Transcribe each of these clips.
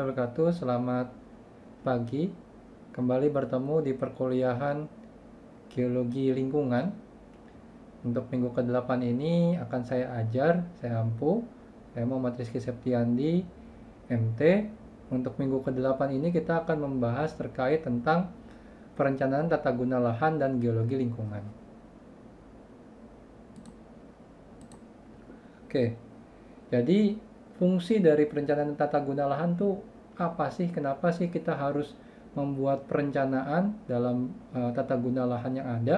wabarakatuh. Selamat pagi. Kembali bertemu di perkuliahan Geologi Lingkungan. Untuk minggu ke-8 ini akan saya ajar, saya ampu, saya Muhammad Matris Septiandi, MT. Untuk minggu ke-8 ini kita akan membahas terkait tentang perencanaan tata guna lahan dan geologi lingkungan. Oke, jadi fungsi dari perencanaan tata guna lahan tuh apa sih kenapa sih kita harus membuat perencanaan dalam uh, tata guna lahan yang ada.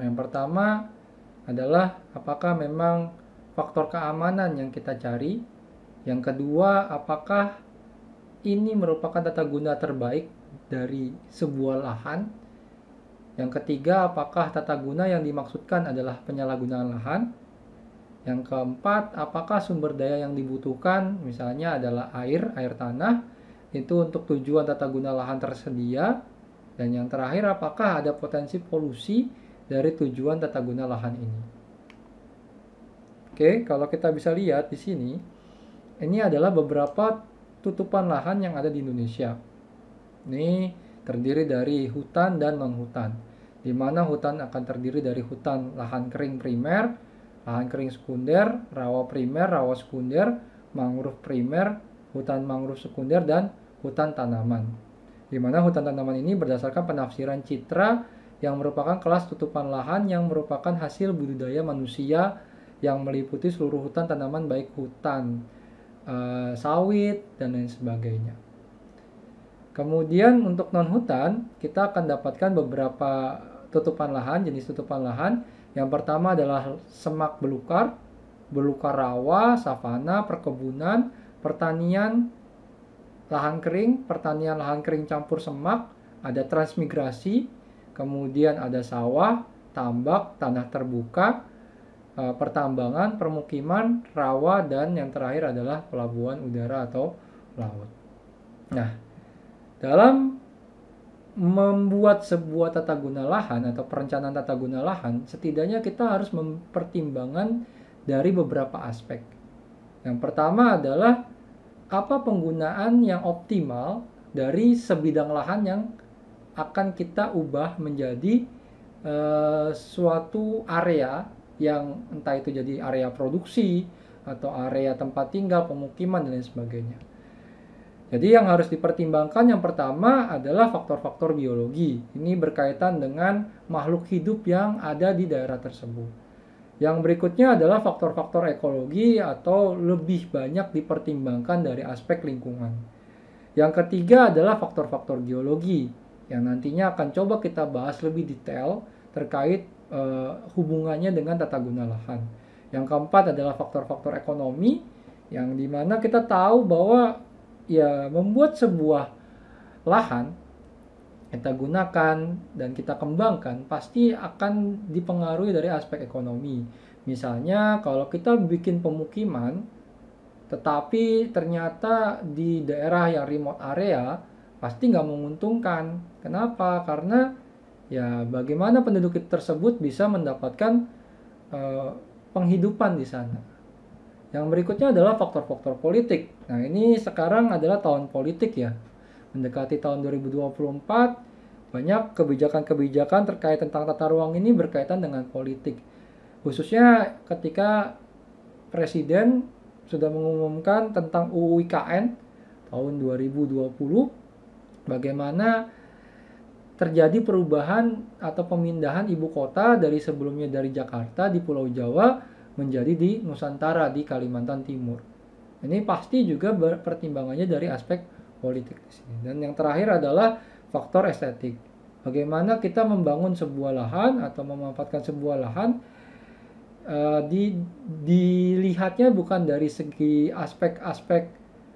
Yang pertama adalah apakah memang faktor keamanan yang kita cari. Yang kedua, apakah ini merupakan tata guna terbaik dari sebuah lahan. Yang ketiga, apakah tata guna yang dimaksudkan adalah penyalahgunaan lahan. Yang keempat, apakah sumber daya yang dibutuhkan misalnya adalah air, air tanah itu untuk tujuan tata guna lahan tersedia. Dan yang terakhir, apakah ada potensi polusi dari tujuan tata guna lahan ini? Oke, kalau kita bisa lihat di sini, ini adalah beberapa tutupan lahan yang ada di Indonesia. Ini terdiri dari hutan dan non-hutan. Di mana hutan akan terdiri dari hutan lahan kering primer, lahan kering sekunder, rawa primer, rawa sekunder, mangrove primer, hutan mangrove sekunder, dan hutan tanaman. Di mana hutan tanaman ini berdasarkan penafsiran citra yang merupakan kelas tutupan lahan yang merupakan hasil budidaya manusia yang meliputi seluruh hutan tanaman baik hutan e, sawit dan lain sebagainya. Kemudian untuk non hutan kita akan dapatkan beberapa tutupan lahan, jenis tutupan lahan yang pertama adalah semak belukar, belukar rawa, savana, perkebunan, pertanian lahan kering, pertanian lahan kering campur semak, ada transmigrasi, kemudian ada sawah, tambak, tanah terbuka, e, pertambangan, permukiman, rawa, dan yang terakhir adalah pelabuhan udara atau laut. Nah, dalam membuat sebuah tata guna lahan atau perencanaan tata guna lahan, setidaknya kita harus mempertimbangkan dari beberapa aspek. Yang pertama adalah apa penggunaan yang optimal dari sebidang lahan yang akan kita ubah menjadi uh, suatu area yang entah itu jadi area produksi atau area tempat tinggal, pemukiman dan lain sebagainya. Jadi yang harus dipertimbangkan yang pertama adalah faktor-faktor biologi. Ini berkaitan dengan makhluk hidup yang ada di daerah tersebut. Yang berikutnya adalah faktor-faktor ekologi atau lebih banyak dipertimbangkan dari aspek lingkungan. Yang ketiga adalah faktor-faktor geologi yang nantinya akan coba kita bahas lebih detail terkait eh, hubungannya dengan tata guna lahan. Yang keempat adalah faktor-faktor ekonomi yang dimana kita tahu bahwa ya membuat sebuah lahan kita gunakan dan kita kembangkan pasti akan dipengaruhi dari aspek ekonomi. Misalnya kalau kita bikin pemukiman tetapi ternyata di daerah yang remote area pasti nggak menguntungkan. Kenapa? Karena ya bagaimana penduduk tersebut bisa mendapatkan uh, penghidupan di sana. Yang berikutnya adalah faktor-faktor politik. Nah, ini sekarang adalah tahun politik ya. Mendekati tahun 2024, banyak kebijakan-kebijakan terkait tentang tata ruang ini berkaitan dengan politik. Khususnya ketika presiden sudah mengumumkan tentang UU IKN tahun 2020 bagaimana terjadi perubahan atau pemindahan ibu kota dari sebelumnya dari Jakarta di Pulau Jawa menjadi di Nusantara di Kalimantan Timur. Ini pasti juga pertimbangannya dari aspek politik Dan yang terakhir adalah faktor estetik. Bagaimana kita membangun sebuah lahan atau memanfaatkan sebuah lahan uh, di, dilihatnya bukan dari segi aspek-aspek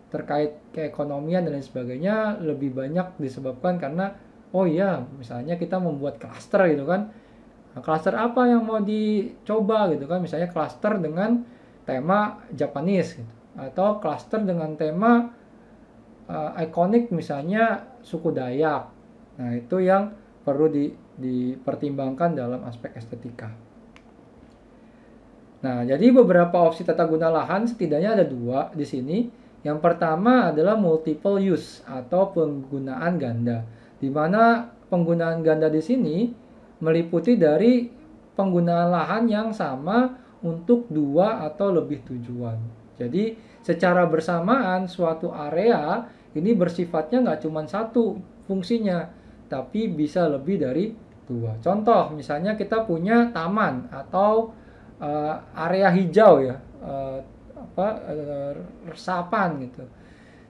terkait keekonomian dan lain sebagainya lebih banyak disebabkan karena oh iya misalnya kita membuat klaster gitu kan Nah, cluster apa yang mau dicoba gitu kan? Misalnya cluster dengan tema Japanese gitu. atau cluster dengan tema uh, eh, ikonik misalnya suku Dayak. Nah, itu yang perlu di, dipertimbangkan dalam aspek estetika. Nah, jadi beberapa opsi tata guna lahan setidaknya ada dua di sini. Yang pertama adalah multiple use atau penggunaan ganda, di mana penggunaan ganda di sini meliputi dari penggunaan lahan yang sama untuk dua atau lebih tujuan. Jadi secara bersamaan suatu area ini bersifatnya nggak cuma satu fungsinya, tapi bisa lebih dari dua. Contoh misalnya kita punya taman atau uh, area hijau ya, uh, apa uh, resapan gitu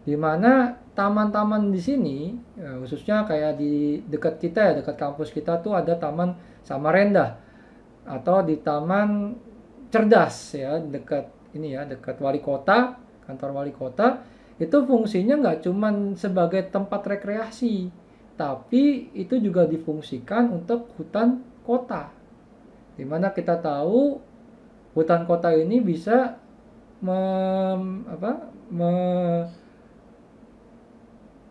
di mana taman-taman di sini ya, khususnya kayak di dekat kita ya dekat kampus kita tuh ada taman Samarenda atau di taman cerdas ya dekat ini ya dekat wali kota kantor wali kota itu fungsinya nggak cuman sebagai tempat rekreasi tapi itu juga difungsikan untuk hutan kota dimana kita tahu hutan kota ini bisa mem, apa, me,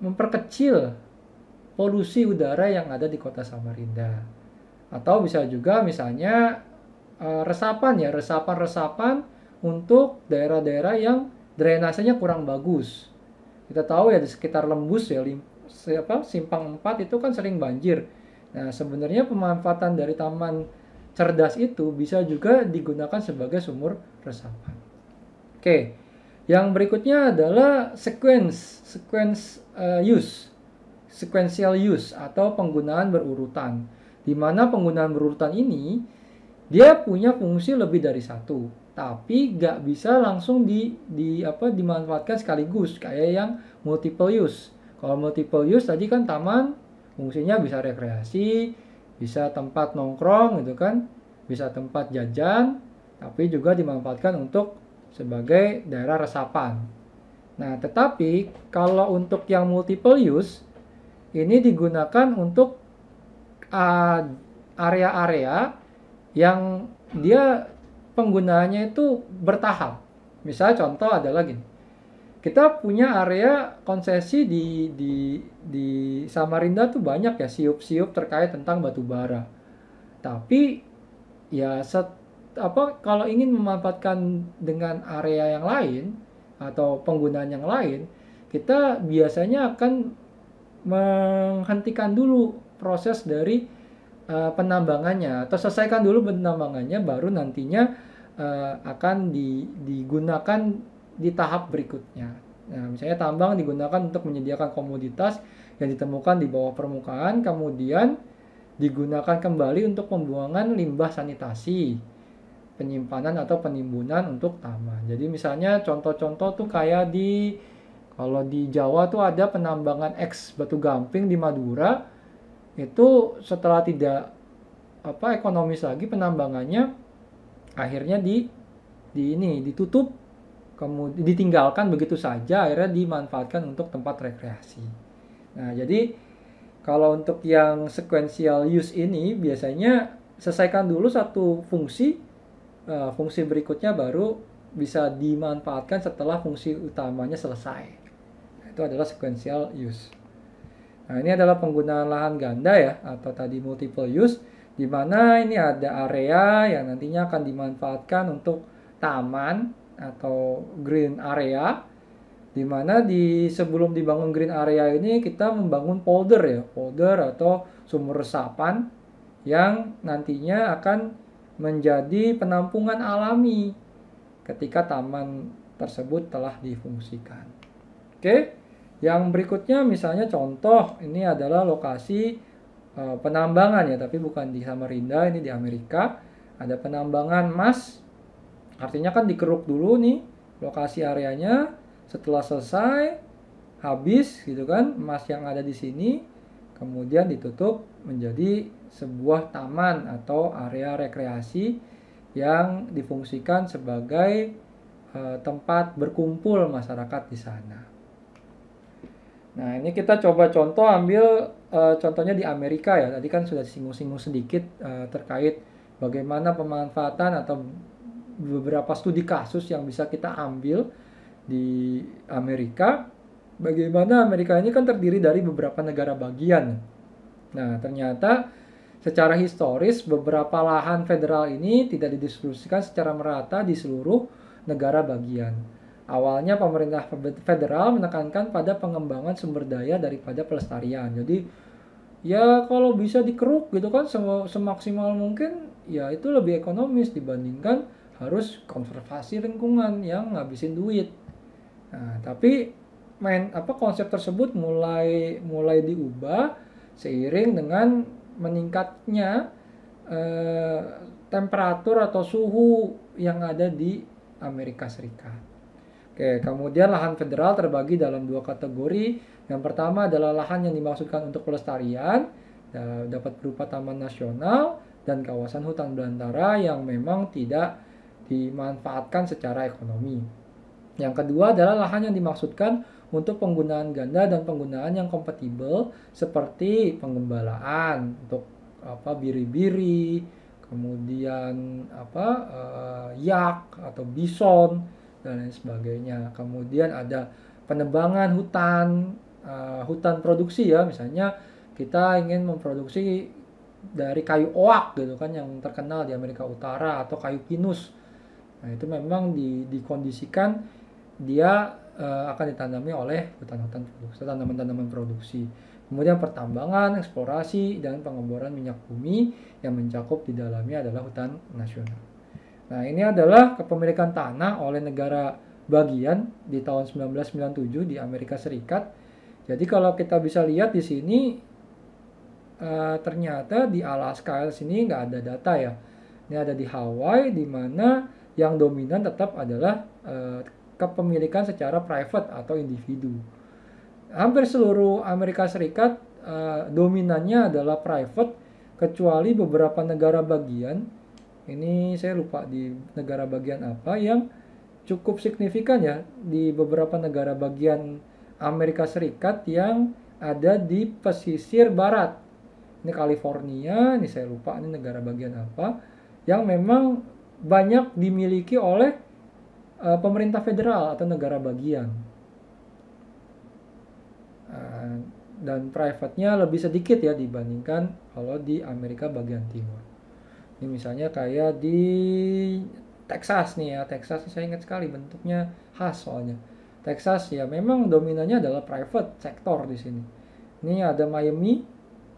memperkecil polusi udara yang ada di kota Samarinda. Atau bisa juga misalnya eh, resapan ya, resapan-resapan untuk daerah-daerah yang drainasenya kurang bagus. Kita tahu ya di sekitar Lembus ya, lim, apa, Simpang 4 itu kan sering banjir. Nah, sebenarnya pemanfaatan dari taman cerdas itu bisa juga digunakan sebagai sumur resapan. Oke. Yang berikutnya adalah sequence, sequence uh, use, sequential use atau penggunaan berurutan. Di mana penggunaan berurutan ini dia punya fungsi lebih dari satu, tapi nggak bisa langsung di, di apa dimanfaatkan sekaligus kayak yang multiple use. Kalau multiple use tadi kan taman fungsinya bisa rekreasi, bisa tempat nongkrong gitu kan, bisa tempat jajan, tapi juga dimanfaatkan untuk sebagai daerah resapan. Nah, tetapi kalau untuk yang multiple use ini digunakan untuk area ah, area-area yang dia penggunanya itu bertahap. Misalnya contoh adalah gini. Kita punya area konsesi di di di Samarinda tuh banyak ya siup-siup terkait tentang batu bara. Tapi ya set, apa kalau ingin memanfaatkan dengan area yang lain atau penggunaan yang lain, kita biasanya akan menghentikan dulu proses dari uh, penambangannya atau selesaikan dulu penambangannya baru nantinya uh, akan di, digunakan di tahap berikutnya. Nah, misalnya tambang digunakan untuk menyediakan komoditas yang ditemukan di bawah permukaan kemudian digunakan kembali untuk pembuangan limbah sanitasi penyimpanan atau penimbunan untuk taman. Jadi misalnya contoh-contoh tuh kayak di kalau di Jawa tuh ada penambangan eks batu gamping di Madura itu setelah tidak apa ekonomis lagi penambangannya akhirnya di di ini ditutup kemudian ditinggalkan begitu saja akhirnya dimanfaatkan untuk tempat rekreasi. Nah, jadi kalau untuk yang sequential use ini biasanya selesaikan dulu satu fungsi Eh, fungsi berikutnya baru bisa dimanfaatkan setelah fungsi utamanya selesai. Itu adalah sequential use. Nah, ini adalah penggunaan lahan ganda ya atau tadi multiple use di mana ini ada area yang nantinya akan dimanfaatkan untuk taman atau green area di mana di sebelum dibangun green area ini kita membangun folder ya, folder atau sumur resapan yang nantinya akan menjadi penampungan alami ketika taman tersebut telah difungsikan. Oke, yang berikutnya misalnya contoh ini adalah lokasi e, penambangan ya, tapi bukan di Samarinda, ini di Amerika. Ada penambangan emas, artinya kan dikeruk dulu nih lokasi areanya. Setelah selesai, habis gitu kan emas yang ada di sini, kemudian ditutup menjadi sebuah taman atau area rekreasi yang difungsikan sebagai e, tempat berkumpul masyarakat di sana. Nah, ini kita coba contoh ambil e, contohnya di Amerika ya. Tadi kan sudah singgung-singgung sedikit e, terkait bagaimana pemanfaatan atau beberapa studi kasus yang bisa kita ambil di Amerika. Bagaimana Amerika ini kan terdiri dari beberapa negara bagian. Nah, ternyata Secara historis, beberapa lahan federal ini tidak didistribusikan secara merata di seluruh negara bagian. Awalnya pemerintah federal menekankan pada pengembangan sumber daya daripada pelestarian. Jadi ya kalau bisa dikeruk gitu kan semaksimal mungkin ya itu lebih ekonomis dibandingkan harus konservasi lingkungan yang ngabisin duit. Nah, tapi main apa konsep tersebut mulai mulai diubah seiring dengan meningkatnya eh, temperatur atau suhu yang ada di Amerika Serikat. Oke, kemudian lahan federal terbagi dalam dua kategori. Yang pertama adalah lahan yang dimaksudkan untuk pelestarian, ya, dapat berupa taman nasional dan kawasan hutan belantara yang memang tidak dimanfaatkan secara ekonomi. Yang kedua adalah lahan yang dimaksudkan untuk penggunaan ganda dan penggunaan yang kompatibel seperti penggembalaan untuk apa biri-biri, kemudian apa uh, yak atau bison dan lain sebagainya. Kemudian ada penebangan hutan, uh, hutan produksi ya misalnya kita ingin memproduksi dari kayu oak gitu kan yang terkenal di Amerika Utara atau kayu pinus. Nah, itu memang di, dikondisikan dia uh, akan ditanami oleh hutan-hutan produksi, tanaman-tanaman produksi. Kemudian pertambangan, eksplorasi, dan pengeboran minyak bumi yang mencakup di dalamnya adalah hutan nasional. Nah, ini adalah kepemilikan tanah oleh negara bagian di tahun 1997 di Amerika Serikat. Jadi kalau kita bisa lihat di sini, uh, ternyata di Alaska sini nggak ada data ya. Ini ada di Hawaii, di mana yang dominan tetap adalah uh, kepemilikan secara private atau individu. Hampir seluruh Amerika Serikat uh, dominannya adalah private kecuali beberapa negara bagian. Ini saya lupa di negara bagian apa yang cukup signifikan ya di beberapa negara bagian Amerika Serikat yang ada di pesisir barat. Ini California, ini saya lupa ini negara bagian apa yang memang banyak dimiliki oleh Eh, pemerintah federal atau negara bagian. Eh, dan private-nya lebih sedikit ya dibandingkan kalau di Amerika bagian timur. Ini misalnya kayak di Texas nih ya, Texas saya ingat sekali bentuknya khas soalnya. Texas ya memang dominannya adalah private sektor di sini. Ini ada Miami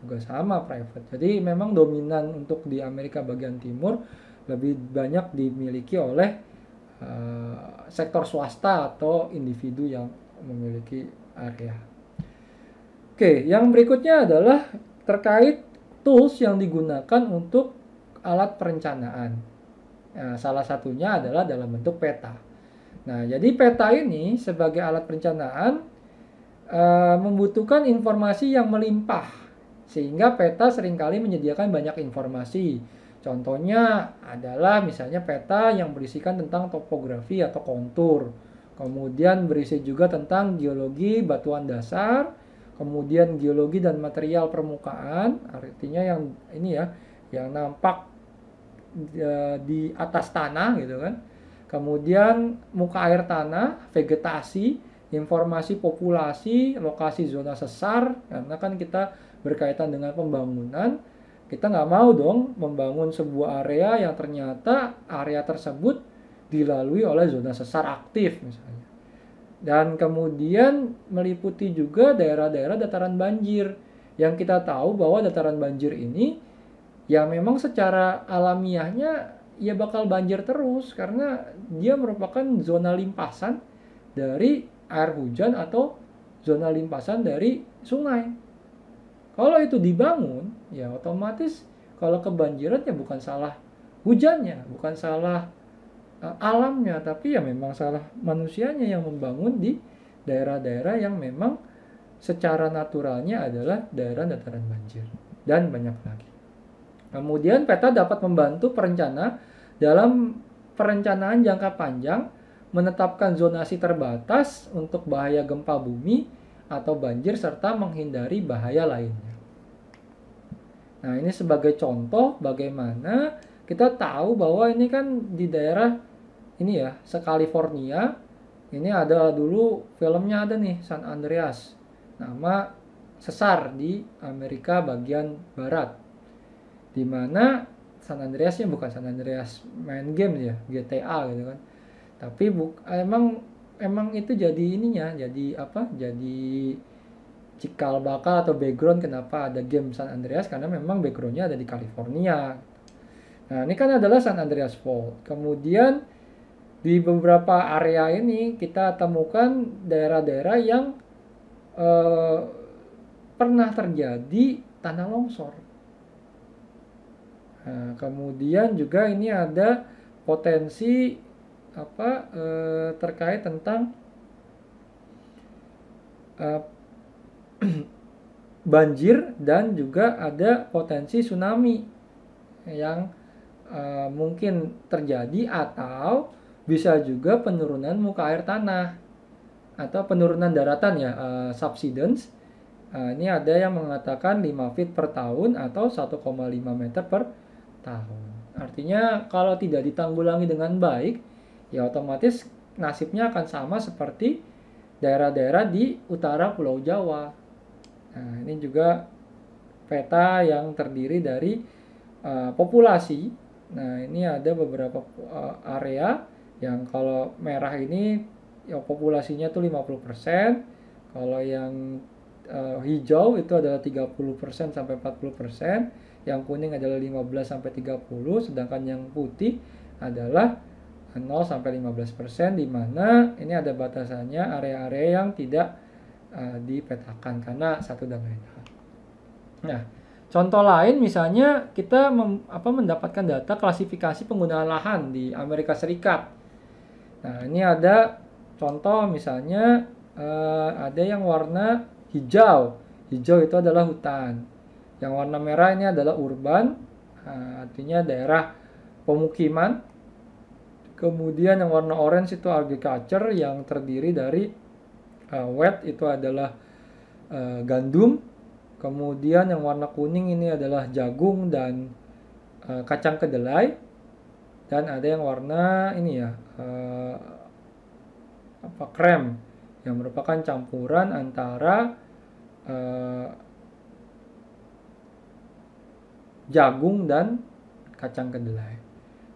juga sama private. Jadi memang dominan untuk di Amerika bagian timur lebih banyak dimiliki oleh Eh, sektor swasta atau individu yang memiliki area. Oke, yang berikutnya adalah terkait tools yang digunakan untuk alat perencanaan. Nah, salah satunya adalah dalam bentuk peta. Nah, jadi peta ini sebagai alat perencanaan e, membutuhkan informasi yang melimpah, sehingga peta seringkali menyediakan banyak informasi Contohnya adalah misalnya peta yang berisikan tentang topografi atau kontur. Kemudian berisi juga tentang geologi batuan dasar, kemudian geologi dan material permukaan, artinya yang ini ya, yang nampak e, di atas tanah gitu kan. Kemudian muka air tanah, vegetasi, informasi populasi, lokasi zona sesar karena kan kita berkaitan dengan pembangunan kita nggak mau dong membangun sebuah area yang ternyata area tersebut dilalui oleh zona sesar aktif misalnya. Dan kemudian meliputi juga daerah-daerah dataran banjir yang kita tahu bahwa dataran banjir ini ya memang secara alamiahnya ya bakal banjir terus karena dia merupakan zona limpasan dari air hujan atau zona limpasan dari sungai. Kalau itu dibangun, ya otomatis kalau kebanjiran ya bukan salah hujannya, bukan salah e, alamnya, tapi ya memang salah manusianya yang membangun di daerah-daerah yang memang secara naturalnya adalah daerah dataran banjir dan banyak lagi. Kemudian peta dapat membantu perencana dalam perencanaan jangka panjang menetapkan zonasi terbatas untuk bahaya gempa bumi atau banjir serta menghindari bahaya lainnya. Nah, ini sebagai contoh bagaimana kita tahu bahwa ini kan di daerah ini ya, sekalifornia california Ini ada dulu filmnya ada nih San Andreas. Nama sesar di Amerika bagian barat. Di mana San Andreasnya bukan San Andreas main game ya, GTA gitu kan. Tapi bu, emang emang itu jadi ininya jadi apa jadi cikal bakal atau background kenapa ada game San Andreas karena memang backgroundnya ada di California nah ini kan adalah San Andreas Fault kemudian di beberapa area ini kita temukan daerah-daerah yang eh, pernah terjadi tanah longsor nah, kemudian juga ini ada potensi apa e, terkait tentang e, banjir dan juga ada potensi tsunami yang e, mungkin terjadi atau bisa juga penurunan muka air tanah atau penurunan daratan ya e, subsidence e, ini ada yang mengatakan 5 feet per tahun atau 1,5 meter per tahun artinya kalau tidak ditanggulangi dengan baik ya otomatis nasibnya akan sama seperti daerah-daerah di utara Pulau Jawa. Nah, ini juga peta yang terdiri dari uh, populasi. Nah, ini ada beberapa uh, area yang kalau merah ini ya populasinya tuh 50%, kalau yang uh, hijau itu adalah 30% sampai 40%, yang kuning adalah 15 sampai 30, sedangkan yang putih adalah 0 sampai 15% di mana ini ada batasannya area-area yang tidak uh, dipetakan karena satu dan lain hal. Nah, contoh lain misalnya kita mem, apa, mendapatkan data klasifikasi penggunaan lahan di Amerika Serikat. Nah, ini ada contoh misalnya uh, ada yang warna hijau. Hijau itu adalah hutan. Yang warna merah ini adalah urban, uh, artinya daerah pemukiman Kemudian yang warna orange itu culture yang terdiri dari uh, wet itu adalah uh, gandum. Kemudian yang warna kuning ini adalah jagung dan uh, kacang kedelai. Dan ada yang warna ini ya uh, apa krem yang merupakan campuran antara uh, jagung dan kacang kedelai.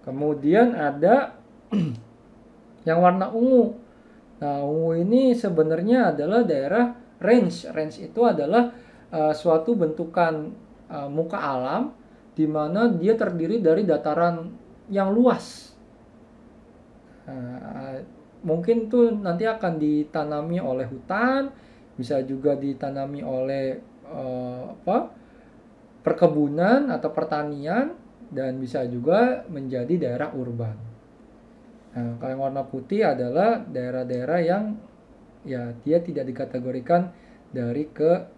Kemudian ada yang warna ungu. Nah, ungu ini sebenarnya adalah daerah range. Range itu adalah uh, suatu bentukan uh, muka alam di mana dia terdiri dari dataran yang luas. Uh, mungkin tuh nanti akan ditanami oleh hutan, bisa juga ditanami oleh uh, apa? perkebunan atau pertanian dan bisa juga menjadi daerah urban. Nah, kalau yang warna putih adalah daerah-daerah yang ya dia tidak dikategorikan dari ke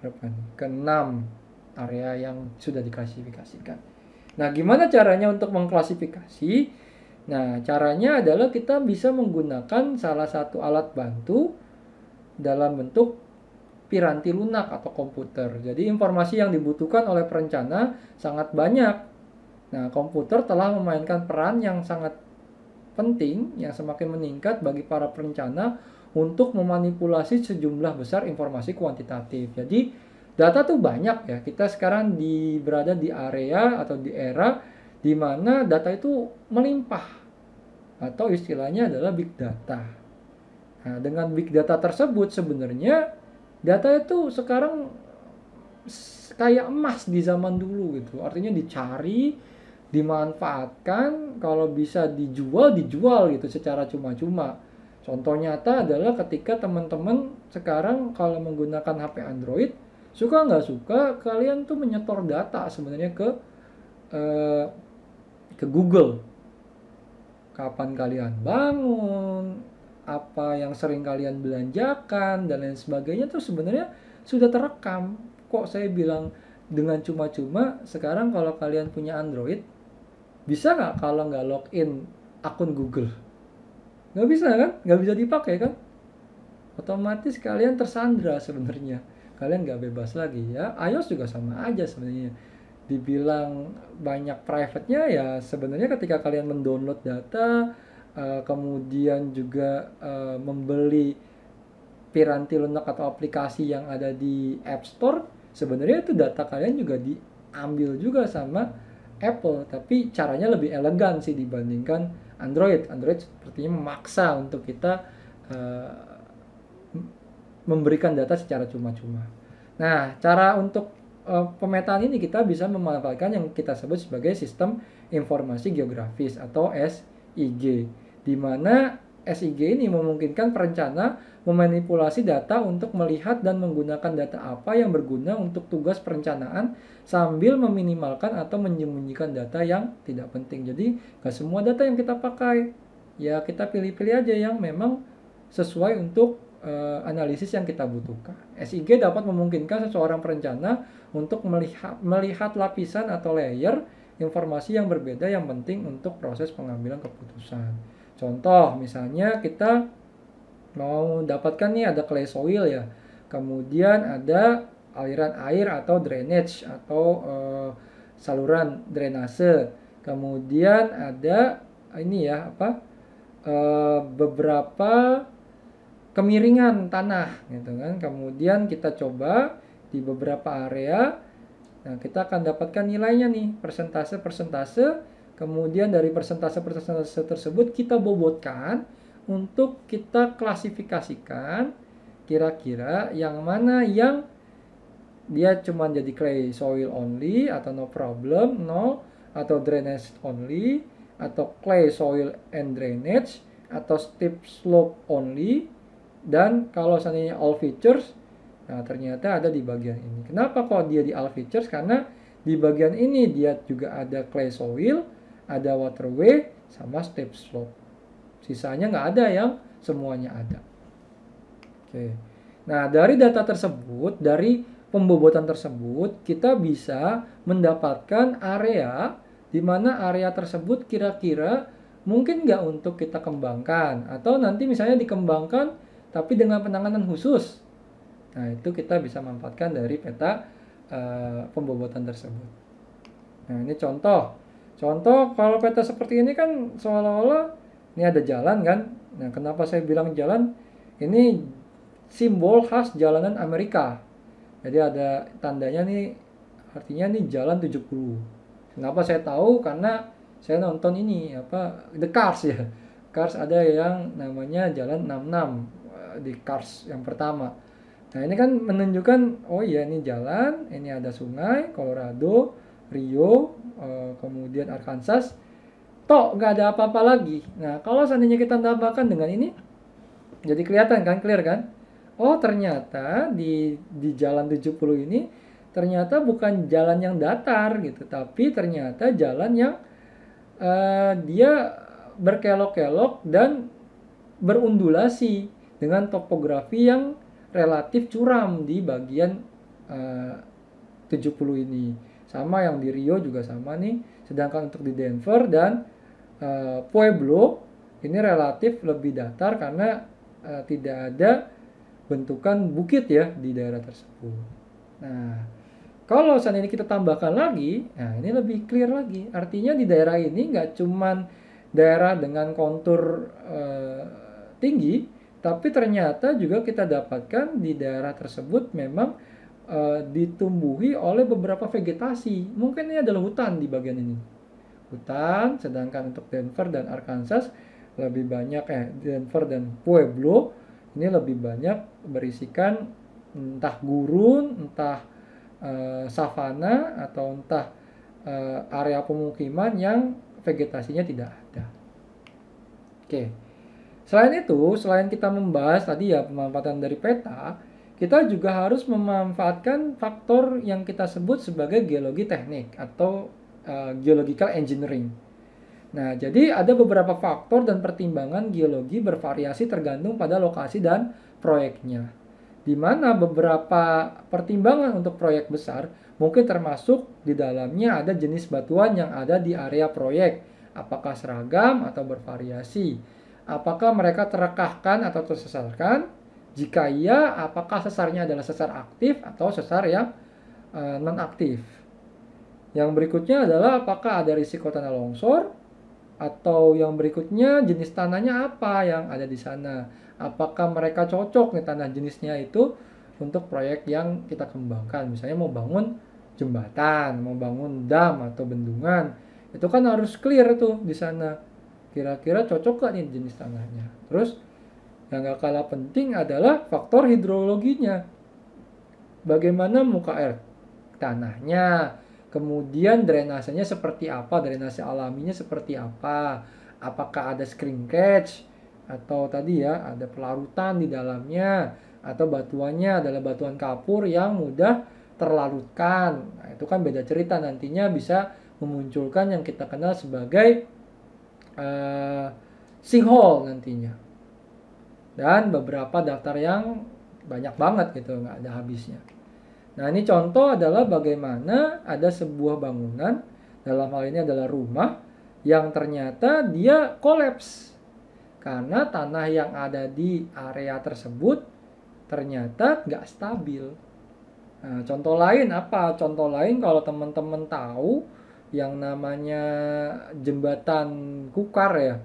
berapa nih? ke enam area yang sudah diklasifikasikan. Nah, gimana caranya untuk mengklasifikasi? Nah, caranya adalah kita bisa menggunakan salah satu alat bantu dalam bentuk piranti lunak atau komputer. Jadi informasi yang dibutuhkan oleh perencana sangat banyak. Nah, komputer telah memainkan peran yang sangat penting yang semakin meningkat bagi para perencana untuk memanipulasi sejumlah besar informasi kuantitatif. Jadi data tuh banyak ya. Kita sekarang di berada di area atau di era di mana data itu melimpah atau istilahnya adalah big data. Nah, dengan big data tersebut sebenarnya data itu sekarang kayak emas di zaman dulu gitu. Artinya dicari, dimanfaatkan kalau bisa dijual dijual gitu secara cuma-cuma contoh nyata adalah ketika teman-teman sekarang kalau menggunakan HP Android suka nggak suka kalian tuh menyetor data sebenarnya ke eh, ke Google kapan kalian bangun apa yang sering kalian belanjakan dan lain sebagainya tuh sebenarnya sudah terekam kok saya bilang dengan cuma-cuma sekarang kalau kalian punya Android bisa nggak kalau nggak login akun Google nggak bisa kan nggak bisa dipakai kan otomatis kalian tersandra sebenarnya kalian nggak bebas lagi ya iOS juga sama aja sebenarnya dibilang banyak private-nya ya sebenarnya ketika kalian mendownload data eh, kemudian juga eh, membeli piranti lunak atau aplikasi yang ada di App Store sebenarnya itu data kalian juga diambil juga sama Apple tapi caranya lebih elegan sih dibandingkan Android. Android sepertinya memaksa untuk kita uh, memberikan data secara cuma-cuma. Nah, cara untuk uh, pemetaan ini kita bisa memanfaatkan yang kita sebut sebagai sistem informasi geografis atau SIG di mana SIG ini memungkinkan perencana memanipulasi data untuk melihat dan menggunakan data apa yang berguna untuk tugas perencanaan sambil meminimalkan atau menyembunyikan data yang tidak penting. Jadi, gak semua data yang kita pakai. Ya, kita pilih-pilih aja yang memang sesuai untuk uh, analisis yang kita butuhkan. SIG dapat memungkinkan seseorang perencana untuk melihat melihat lapisan atau layer informasi yang berbeda yang penting untuk proses pengambilan keputusan. Contoh misalnya kita mau dapatkan nih ada clay soil ya. Kemudian ada aliran air atau drainage atau uh, saluran drainase. Kemudian ada ini ya apa uh, beberapa kemiringan tanah gitu kan. Kemudian kita coba di beberapa area. Nah, kita akan dapatkan nilainya nih, persentase-persentase. Kemudian dari persentase-persentase tersebut kita bobotkan untuk kita klasifikasikan kira-kira yang mana yang dia cuma jadi clay soil only atau no problem no atau drainage only atau clay soil and drainage atau steep slope only dan kalau seandainya all features nah ternyata ada di bagian ini kenapa kok dia di all features karena di bagian ini dia juga ada clay soil ada waterway sama steep slope Sisanya nggak ada yang semuanya ada. Oke. Nah, dari data tersebut, dari pembobotan tersebut, kita bisa mendapatkan area di mana area tersebut kira-kira mungkin nggak untuk kita kembangkan atau nanti misalnya dikembangkan tapi dengan penanganan khusus. Nah, itu kita bisa manfaatkan dari peta uh, pembobotan tersebut. Nah, ini contoh. Contoh kalau peta seperti ini kan seolah-olah ini ada jalan kan? Nah, kenapa saya bilang jalan? Ini simbol khas jalanan Amerika. Jadi ada tandanya nih artinya nih jalan 70. Kenapa saya tahu? Karena saya nonton ini apa The Cars ya. Cars ada yang namanya Jalan 66 eh, di Cars yang pertama. Nah, ini kan menunjukkan oh iya ini jalan, ini ada sungai Colorado, Rio, eh, kemudian Arkansas tok nggak ada apa-apa lagi nah kalau seandainya kita tambahkan dengan ini jadi kelihatan kan clear kan oh ternyata di di jalan 70 ini ternyata bukan jalan yang datar gitu tapi ternyata jalan yang uh, dia berkelok-kelok dan berundulasi dengan topografi yang relatif curam di bagian eh, uh, 70 ini sama yang di Rio juga sama nih sedangkan untuk di Denver dan Eh, pueblo ini relatif lebih datar karena eh, tidak ada bentukan bukit ya di daerah tersebut. Nah, kalau saat ini kita tambahkan lagi, nah ini lebih clear lagi. Artinya di daerah ini nggak cuman daerah dengan kontur eh, tinggi, tapi ternyata juga kita dapatkan di daerah tersebut memang ditumbuhi oleh beberapa vegetasi. Mungkin ini adalah hutan di bagian ini hutan, sedangkan untuk Denver dan Arkansas lebih banyak eh Denver dan Pueblo ini lebih banyak berisikan entah gurun, entah eh, savana atau entah eh, area pemukiman yang vegetasinya tidak ada. Oke. Selain itu, selain kita membahas tadi ya pemanfaatan dari peta, kita juga harus memanfaatkan faktor yang kita sebut sebagai geologi teknik atau Eh, geological engineering. Nah, jadi ada beberapa faktor dan pertimbangan geologi bervariasi tergantung pada lokasi dan proyeknya. Di mana beberapa pertimbangan untuk proyek besar mungkin termasuk di dalamnya ada jenis batuan yang ada di area proyek, apakah seragam atau bervariasi. Apakah mereka terekahkan atau tersesarkan? Jika iya, apakah sesarnya adalah sesar aktif atau sesar yang uh, eh, non aktif? Yang berikutnya adalah apakah ada risiko tanah longsor atau yang berikutnya jenis tanahnya apa yang ada di sana. Apakah mereka cocok nih tanah jenisnya itu untuk proyek yang kita kembangkan. Misalnya mau bangun jembatan, mau bangun dam atau bendungan. Itu kan harus clear tuh di sana. Kira-kira cocok gak nih jenis tanahnya. Terus yang gak kalah penting adalah faktor hidrologinya. Bagaimana muka air tanahnya, Kemudian drainasenya seperti apa? Drainase alaminya seperti apa? Apakah ada screen catch atau tadi ya ada pelarutan di dalamnya atau batuannya adalah batuan kapur yang mudah terlarutkan. Nah, itu kan beda cerita nantinya bisa memunculkan yang kita kenal sebagai uh, sinkhole nantinya. Dan beberapa daftar yang banyak banget gitu nggak ada habisnya. Nah, ini contoh adalah bagaimana ada sebuah bangunan, dalam hal ini adalah rumah, yang ternyata dia kolaps. Karena tanah yang ada di area tersebut ternyata nggak stabil. Nah, contoh lain apa? Contoh lain kalau teman-teman tahu yang namanya jembatan Kukar ya.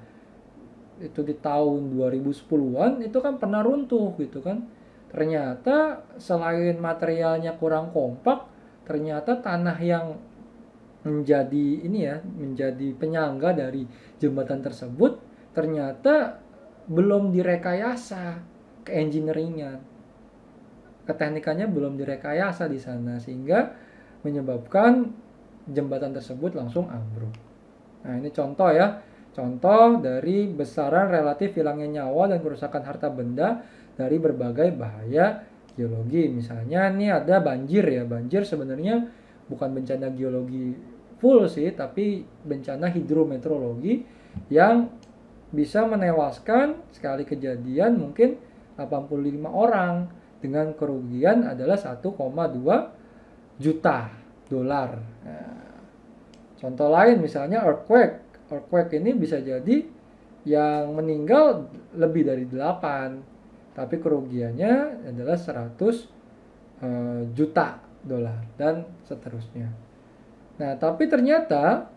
Itu di tahun 2010-an itu kan pernah runtuh gitu kan ternyata selain materialnya kurang kompak, ternyata tanah yang menjadi ini ya, menjadi penyangga dari jembatan tersebut ternyata belum direkayasa ke engineeringnya. Keteknikannya belum direkayasa di sana sehingga menyebabkan jembatan tersebut langsung ambruk. Nah, ini contoh ya. Contoh dari besaran relatif hilangnya nyawa dan kerusakan harta benda dari berbagai bahaya geologi. Misalnya ini ada banjir ya. Banjir sebenarnya bukan bencana geologi full sih, tapi bencana hidrometeorologi yang bisa menewaskan sekali kejadian mungkin 85 orang dengan kerugian adalah 1,2 juta dolar. contoh lain misalnya earthquake. Earthquake ini bisa jadi yang meninggal lebih dari 8 tapi kerugiannya adalah 100 uh, eh, juta dolar dan seterusnya. Nah, tapi ternyata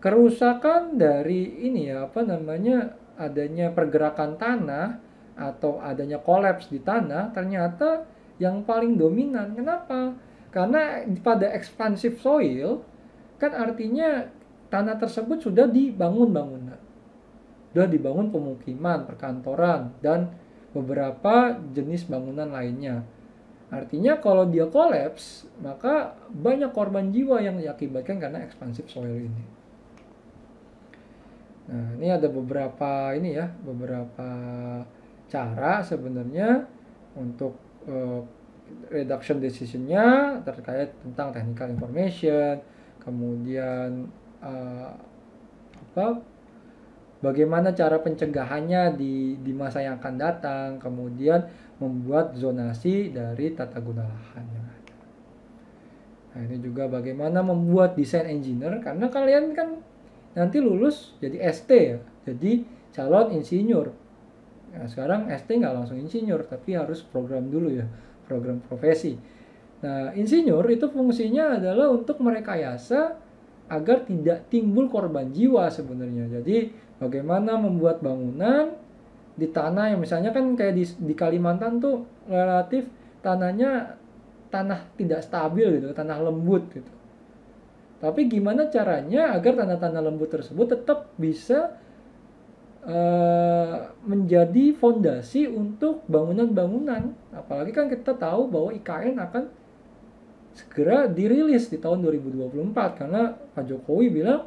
kerusakan dari ini ya apa namanya adanya pergerakan tanah atau adanya kolaps di tanah ternyata yang paling dominan. Kenapa? Karena pada expansive soil kan artinya tanah tersebut sudah dibangun bangunan. Sudah dibangun pemukiman, perkantoran dan beberapa jenis bangunan lainnya. Artinya kalau dia kolaps, maka banyak korban jiwa yang diakibatkan karena ekspansif soil ini. Nah, ini ada beberapa ini ya, beberapa cara sebenarnya untuk uh, reduction decision-nya terkait tentang technical information, kemudian uh, apa bagaimana cara pencegahannya di di masa yang akan datang, kemudian membuat zonasi dari tata guna lahan Nah, ini juga bagaimana membuat desain engineer karena kalian kan nanti lulus jadi ST ya, jadi calon insinyur. Nah, sekarang ST nggak langsung insinyur, tapi harus program dulu ya, program profesi. Nah, insinyur itu fungsinya adalah untuk merekayasa agar tidak timbul korban jiwa sebenarnya. Jadi bagaimana membuat bangunan di tanah yang misalnya kan kayak di, di Kalimantan tuh relatif tanahnya tanah tidak stabil gitu, tanah lembut gitu. Tapi gimana caranya agar tanah-tanah lembut tersebut tetap bisa uh, menjadi fondasi untuk bangunan-bangunan. Apalagi kan kita tahu bahwa IKN akan segera dirilis di tahun 2024 karena Pak Jokowi bilang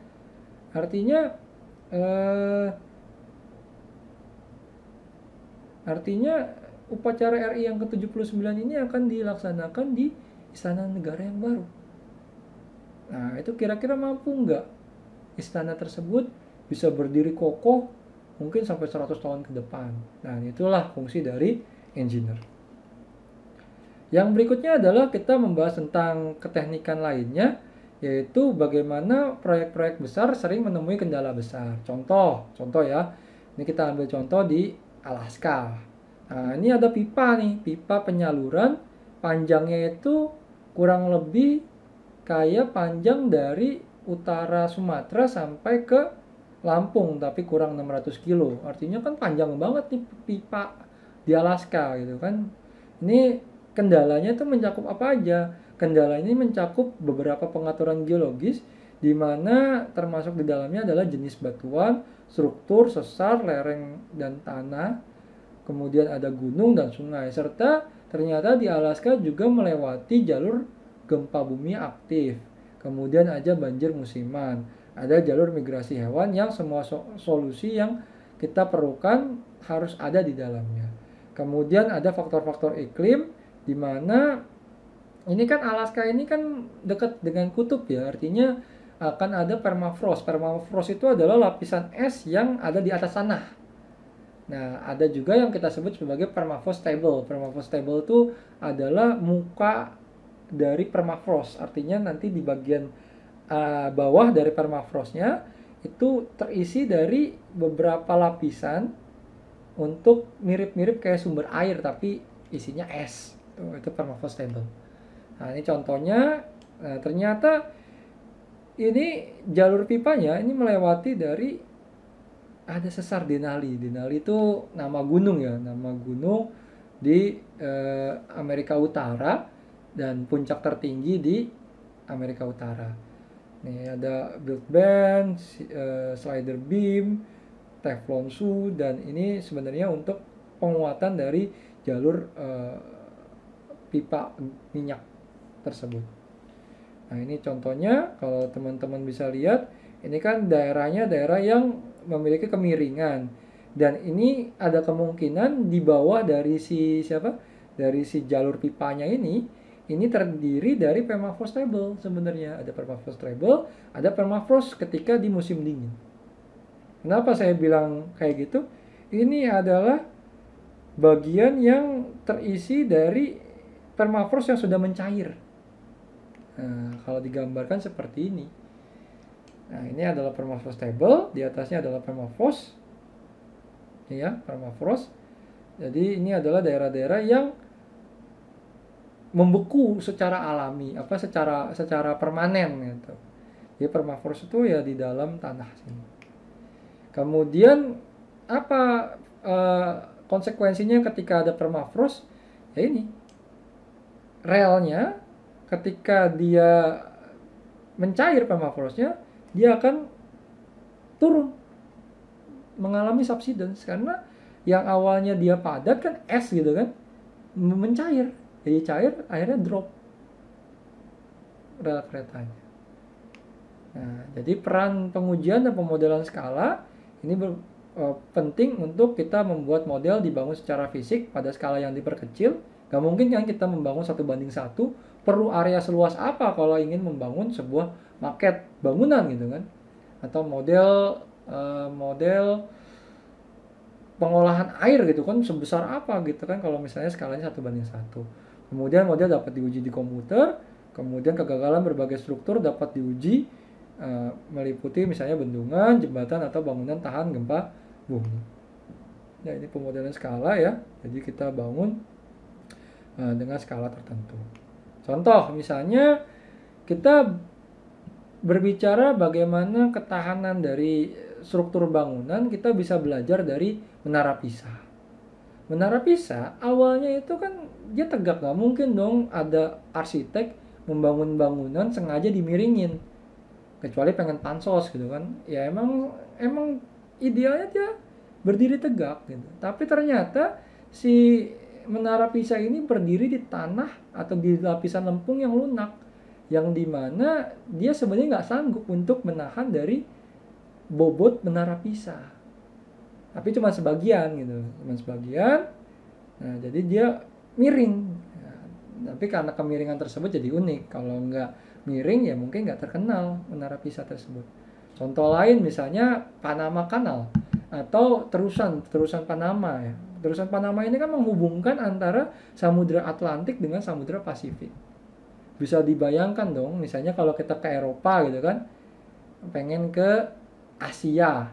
Artinya eh, artinya upacara RI yang ke-79 ini akan dilaksanakan di istana negara yang baru. Nah, itu kira-kira mampu nggak istana tersebut bisa berdiri kokoh mungkin sampai 100 tahun ke depan. Nah, itulah fungsi dari engineer. Yang berikutnya adalah kita membahas tentang keteknikan lainnya, yaitu bagaimana proyek-proyek besar sering menemui kendala besar. Contoh, contoh ya, ini kita ambil contoh di Alaska. Nah, ini ada pipa nih, pipa penyaluran panjangnya itu kurang lebih kayak panjang dari utara Sumatera sampai ke Lampung, tapi kurang 600 kilo. Artinya kan panjang banget nih pipa di Alaska gitu kan. Ini kendalanya itu mencakup apa aja? Kendala ini mencakup beberapa pengaturan geologis di mana termasuk di dalamnya adalah jenis batuan, struktur, sesar, lereng dan tanah, kemudian ada gunung dan sungai serta ternyata di Alaska juga melewati jalur gempa bumi aktif. Kemudian ada banjir musiman, ada jalur migrasi hewan yang semua so solusi yang kita perlukan harus ada di dalamnya. Kemudian ada faktor-faktor iklim di mana ini kan Alaska ini kan dekat dengan kutub ya, artinya akan ada permafrost. Permafrost itu adalah lapisan es yang ada di atas tanah. Nah, ada juga yang kita sebut sebagai permafrost table. Permafrost table itu adalah muka dari permafrost. Artinya nanti di bagian uh, bawah dari permafrostnya itu terisi dari beberapa lapisan untuk mirip-mirip kayak sumber air tapi isinya es. itu permafrost table. Nah, ini contohnya nah, ternyata ini jalur pipanya ini melewati dari ada sesar Denali. Denali itu nama gunung ya, nama gunung di eh, Amerika Utara dan puncak tertinggi di Amerika Utara. Nih ada build band, eh, slider beam, teflon su dan ini sebenarnya untuk penguatan dari jalur eh, pipa minyak tersebut. Nah, ini contohnya kalau teman-teman bisa lihat, ini kan daerahnya daerah yang memiliki kemiringan dan ini ada kemungkinan di bawah dari si siapa? Dari si jalur pipanya ini ini terdiri dari permafrost table sebenarnya. Ada permafrost table, ada permafrost ketika di musim dingin. Kenapa saya bilang kayak gitu? Ini adalah bagian yang terisi dari permafrost yang sudah mencair Nah, kalau digambarkan seperti ini. Nah, ini adalah permafrost table, di atasnya adalah permafrost. Ya, permafrost. Jadi ini adalah daerah-daerah yang membeku secara alami, apa secara secara permanen gitu. Jadi permafrost itu ya di dalam tanah sini. Kemudian apa uh, konsekuensinya ketika ada permafrost? Ya ini relnya ketika dia mencair permafrostnya dia akan turun mengalami subsidence karena yang awalnya dia padat kan es gitu kan mencair jadi cair akhirnya drop rel keretanya nah jadi peran pengujian dan pemodelan skala ini ber, uh, penting untuk kita membuat model dibangun secara fisik pada skala yang diperkecil Gak mungkin kan kita membangun satu banding satu, perlu area seluas apa kalau ingin membangun sebuah market bangunan gitu kan? Atau model uh, model pengolahan air gitu kan sebesar apa gitu kan kalau misalnya skalanya satu banding satu. Kemudian model dapat diuji di komputer, kemudian kegagalan berbagai struktur dapat diuji uh, meliputi misalnya bendungan, jembatan atau bangunan tahan gempa bumi. Ya ini pemodelan skala ya. Jadi kita bangun Eh, dengan skala tertentu. Contoh misalnya kita berbicara bagaimana ketahanan dari struktur bangunan kita bisa belajar dari menara Pisa. Menara Pisa awalnya itu kan dia tegak nggak mungkin dong ada arsitek membangun bangunan sengaja dimiringin kecuali pengen pansos gitu kan ya emang emang idealnya dia berdiri tegak gitu tapi ternyata si menara Pisa ini berdiri di tanah atau di lapisan lempung yang lunak, yang dimana dia sebenarnya nggak sanggup untuk menahan dari bobot menara Pisa. Tapi cuma sebagian gitu, cuma sebagian. Nah, jadi dia miring. Nah, tapi karena kemiringan tersebut jadi unik. Kalau nggak miring ya mungkin nggak terkenal menara Pisa tersebut. Contoh lain misalnya Panama Canal atau terusan terusan Panama ya Terusan Panama ini kan menghubungkan antara Samudra Atlantik dengan Samudra Pasifik. Bisa dibayangkan dong, misalnya kalau kita ke Eropa gitu kan, pengen ke Asia.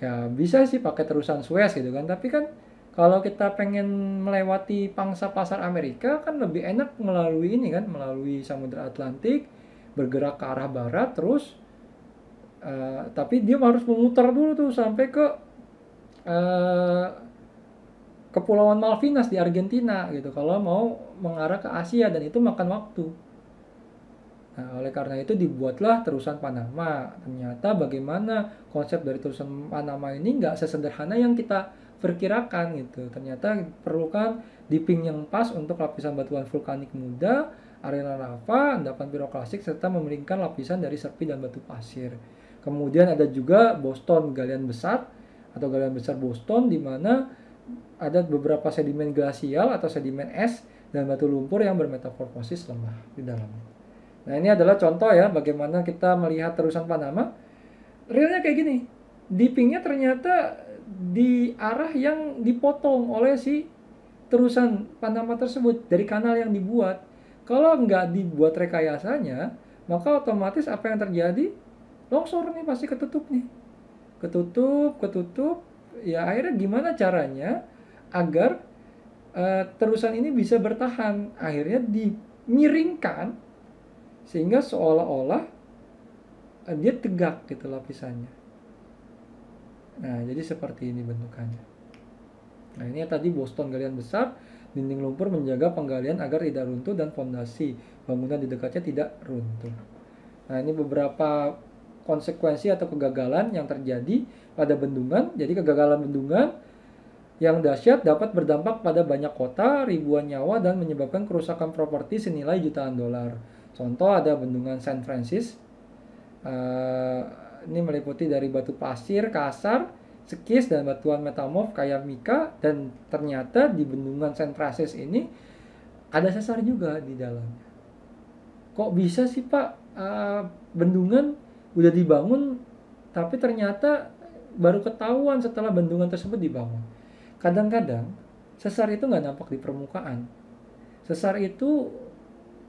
Ya bisa sih pakai terusan Suez gitu kan, tapi kan kalau kita pengen melewati pangsa pasar Amerika kan lebih enak melalui ini kan, melalui Samudra Atlantik, bergerak ke arah barat terus Uh, tapi dia harus memutar dulu tuh sampai ke uh, Kepulauan Malvinas di Argentina gitu kalau mau mengarah ke Asia dan itu makan waktu. Nah, oleh karena itu dibuatlah terusan Panama. Ternyata bagaimana konsep dari terusan Panama ini nggak sesederhana yang kita perkirakan gitu. Ternyata perlukan dipping yang pas untuk lapisan batuan vulkanik muda, arena lava, endapan piroklastik serta memiringkan lapisan dari serpi dan batu pasir. Kemudian ada juga Boston galian besar atau galian besar Boston di mana ada beberapa sedimen glasial atau sedimen es dan batu lumpur yang bermetamorfosis lemah di dalamnya. Nah ini adalah contoh ya bagaimana kita melihat terusan Panama. Realnya kayak gini, dippingnya ternyata di arah yang dipotong oleh si terusan Panama tersebut dari kanal yang dibuat. Kalau nggak dibuat rekayasanya, maka otomatis apa yang terjadi? Longsor nih pasti ketutup nih. Ketutup, ketutup, ya akhirnya gimana caranya agar uh, terusan ini bisa bertahan akhirnya dimiringkan sehingga seolah-olah uh, dia tegak gitu lapisannya nah jadi seperti ini bentukannya nah ini tadi Boston galian besar dinding lumpur menjaga penggalian agar tidak runtuh dan fondasi bangunan di dekatnya tidak runtuh nah ini beberapa konsekuensi atau kegagalan yang terjadi pada bendungan, jadi kegagalan bendungan yang dahsyat dapat berdampak pada banyak kota, ribuan nyawa, dan menyebabkan kerusakan properti senilai jutaan dolar. Contoh ada bendungan San Francis, uh, ini meliputi dari batu pasir kasar, sekis, dan batuan metamorf kayak mika, dan ternyata di bendungan San Francis ini ada sesar juga di dalamnya. Kok bisa sih Pak, uh, bendungan udah dibangun, tapi ternyata baru ketahuan setelah bendungan tersebut dibangun. Kadang-kadang sesar itu nggak nampak di permukaan. Sesar itu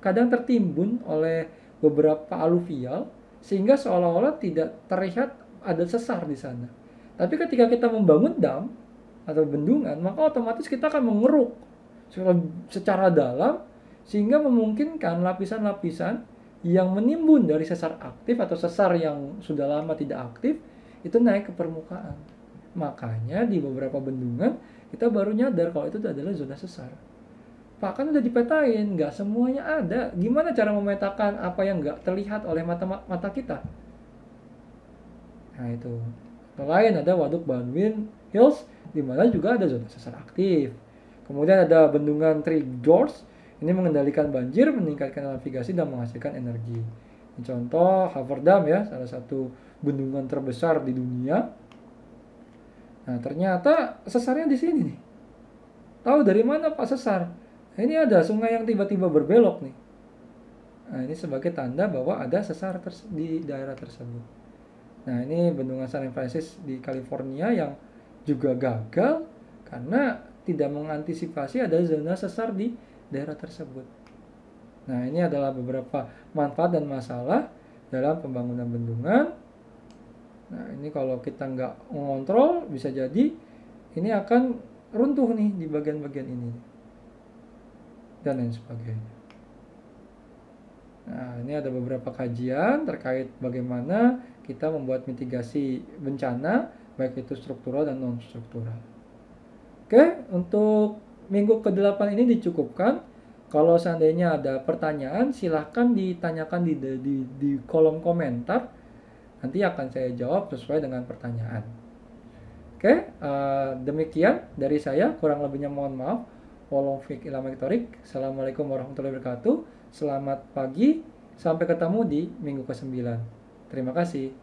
kadang tertimbun oleh beberapa aluvial sehingga seolah-olah tidak terlihat ada sesar di sana. Tapi ketika kita membangun dam atau bendungan, maka otomatis kita akan mengeruk secara dalam sehingga memungkinkan lapisan-lapisan yang menimbun dari sesar aktif atau sesar yang sudah lama tidak aktif itu naik ke permukaan. Makanya di beberapa bendungan kita baru nyadar kalau itu adalah zona sesar. Pak kan udah dipetain, nggak semuanya ada. Gimana cara memetakan apa yang nggak terlihat oleh mata mata kita? Nah itu. selain ada Waduk Banwin Hills, di mana juga ada zona sesar aktif. Kemudian ada bendungan Three George, ini mengendalikan banjir, meningkatkan navigasi, dan menghasilkan energi. Contoh Dam ya, salah satu bendungan terbesar di dunia. Nah, ternyata sesarnya di sini nih. Tahu dari mana Pak sesar? Nah, ini ada sungai yang tiba-tiba berbelok nih. Nah, ini sebagai tanda bahwa ada sesar di daerah tersebut. Nah, ini bendungan San Francis di California yang juga gagal karena tidak mengantisipasi ada zona sesar di daerah tersebut. Nah, ini adalah beberapa manfaat dan masalah dalam pembangunan bendungan Nah ini kalau kita nggak mengontrol bisa jadi ini akan runtuh nih di bagian-bagian ini dan lain sebagainya. Nah ini ada beberapa kajian terkait bagaimana kita membuat mitigasi bencana baik itu struktural dan non struktural. Oke untuk minggu ke-8 ini dicukupkan. Kalau seandainya ada pertanyaan silahkan ditanyakan di, di, di kolom komentar Nanti akan saya jawab sesuai dengan pertanyaan. Oke, uh, demikian dari saya. Kurang lebihnya mohon maaf. Ilham ilamektorik. Assalamualaikum warahmatullahi wabarakatuh. Selamat pagi. Sampai ketemu di minggu ke-9. Terima kasih.